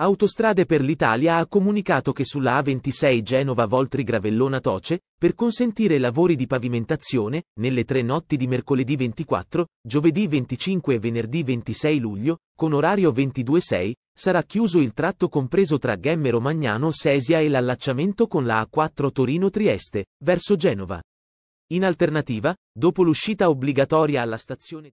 Autostrade per l'Italia ha comunicato che sulla A26 Genova-Voltri-Gravellona-Toce, per consentire lavori di pavimentazione, nelle tre notti di mercoledì 24, giovedì 25 e venerdì 26 luglio, con orario 22.6, sarà chiuso il tratto compreso tra gemmero magnano sesia e l'allacciamento con la A4 Torino-Trieste, verso Genova. In alternativa, dopo l'uscita obbligatoria alla stazione